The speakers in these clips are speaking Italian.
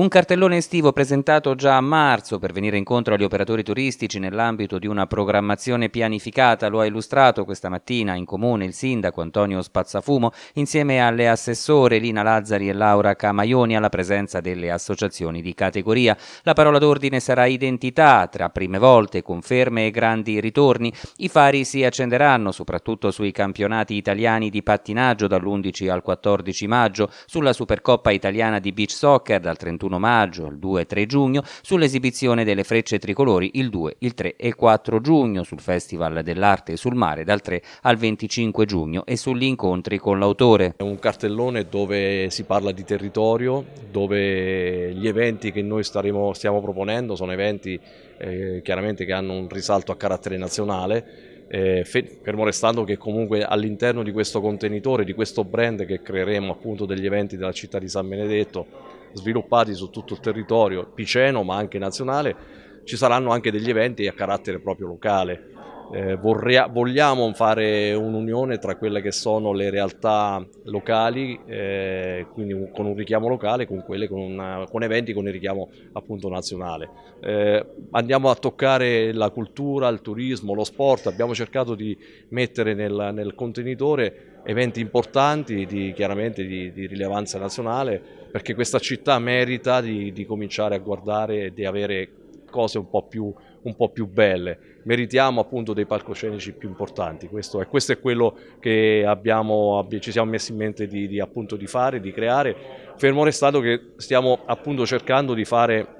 Un cartellone estivo presentato già a marzo per venire incontro agli operatori turistici nell'ambito di una programmazione pianificata lo ha illustrato questa mattina in comune il sindaco Antonio Spazzafumo insieme alle assessore Lina Lazzari e Laura Camaioni alla presenza delle associazioni di categoria. La parola d'ordine sarà identità tra prime volte, conferme e grandi ritorni. I fari si accenderanno soprattutto sui campionati italiani di pattinaggio dall'11 al 14 maggio, sulla Supercoppa italiana di beach soccer dal 31 31 maggio al 2-3 e giugno, sull'esibizione delle frecce tricolori il 2, il 3 e 4 giugno, sul Festival dell'Arte sul Mare dal 3 al 25 giugno e sugli incontri con l'autore. È un cartellone dove si parla di territorio, dove gli eventi che noi staremo, stiamo proponendo sono eventi eh, chiaramente che hanno un risalto a carattere nazionale eh, fermo restando che comunque all'interno di questo contenitore, di questo brand che creeremo appunto degli eventi della città di San Benedetto, sviluppati su tutto il territorio piceno ma anche nazionale, ci saranno anche degli eventi a carattere proprio locale eh, vorrei, vogliamo fare un'unione tra quelle che sono le realtà locali, eh, quindi con un richiamo locale, con, quelle, con, una, con eventi con il richiamo appunto nazionale. Eh, andiamo a toccare la cultura, il turismo, lo sport, abbiamo cercato di mettere nel, nel contenitore eventi importanti di, chiaramente di, di, rilevanza nazionale perché questa città merita di, di cominciare a guardare e di avere cose un po' più, un po più belle. Meritiamo appunto dei palcoscenici più importanti, questo è, questo è quello che abbiamo, ci siamo messi in mente di, di, appunto, di fare, di creare, fermo restando che stiamo appunto cercando di fare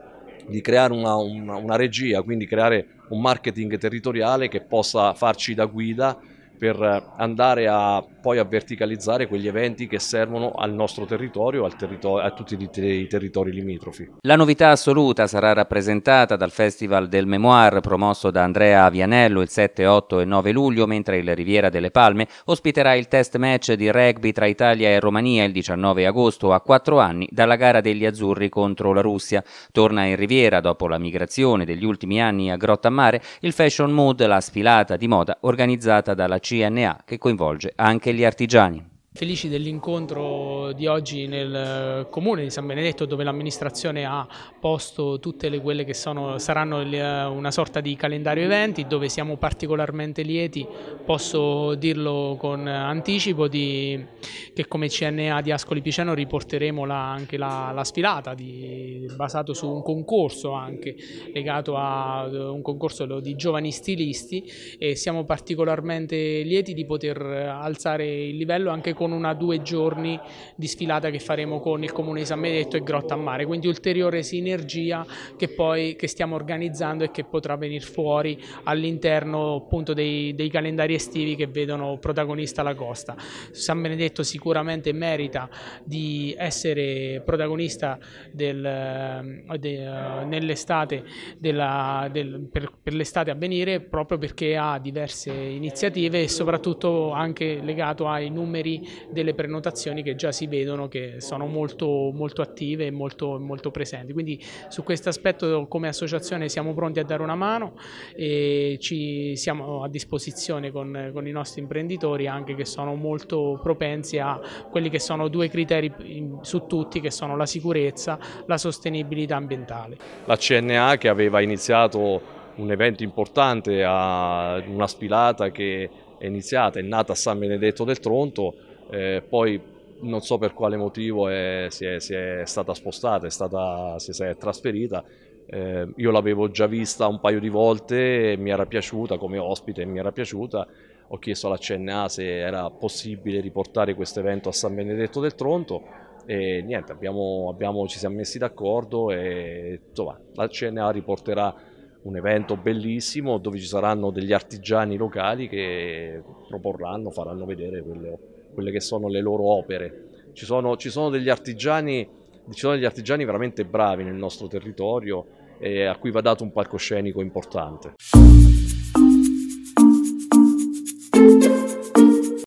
di creare una, una, una regia, quindi creare un marketing territoriale che possa farci da guida per andare a, poi a verticalizzare quegli eventi che servono al nostro territorio, al territorio a tutti i, territori limitrofi. La novità assoluta sarà rappresentata dal Festival del Memoir promosso da Andrea Avianello il 7, 8 e 9 luglio, mentre il Riviera delle Palme ospiterà il test match di rugby tra Italia e Romania il 19 agosto a quattro anni dalla gara degli Azzurri contro la Russia. Torna in Riviera dopo la migrazione degli ultimi anni a Grotta Mare il Fashion Mood, la sfilata di moda organizzata dalla C CNA che coinvolge anche gli artigiani felici dell'incontro di oggi nel eh, comune di San Benedetto dove l'amministrazione ha posto tutte le, quelle che sono, saranno le, eh, una sorta di calendario eventi dove siamo particolarmente lieti, posso dirlo con anticipo, di, che come CNA di Ascoli Piceno riporteremo la, anche la, la sfilata di, basato su un concorso anche legato a eh, un concorso di giovani stilisti e siamo particolarmente lieti di poter alzare il livello anche con con una due giorni di sfilata che faremo con il Comune di San Benedetto e Grotta a Mare, quindi ulteriore sinergia che poi che stiamo organizzando e che potrà venire fuori all'interno appunto dei, dei calendari estivi che vedono protagonista la costa. San Benedetto sicuramente merita di essere protagonista del, eh, de, uh, nell'estate del, per, per l'estate a venire proprio perché ha diverse iniziative e soprattutto anche legato ai numeri delle prenotazioni che già si vedono che sono molto, molto attive e molto, molto presenti. Quindi su questo aspetto come associazione siamo pronti a dare una mano e ci siamo a disposizione con, con i nostri imprenditori anche che sono molto propensi a quelli che sono due criteri su tutti che sono la sicurezza, la sostenibilità ambientale. La CNA che aveva iniziato un evento importante, una spilata che è iniziata, è nata a San Benedetto del Tronto, eh, poi non so per quale motivo è, si, è, si, è, stata spostata, è stata, si è trasferita. Eh, io l'avevo già vista un paio di volte, mi era piaciuta come ospite, mi era piaciuta. Ho chiesto alla CNA se era possibile riportare questo evento a San Benedetto del Tronto e niente, abbiamo, abbiamo, ci siamo messi d'accordo e insomma, la CNA riporterà un evento bellissimo dove ci saranno degli artigiani locali che proporranno, faranno vedere quelle opere quelle che sono le loro opere. Ci sono, ci sono, degli, artigiani, ci sono degli artigiani veramente bravi nel nostro territorio e a cui va dato un palcoscenico importante.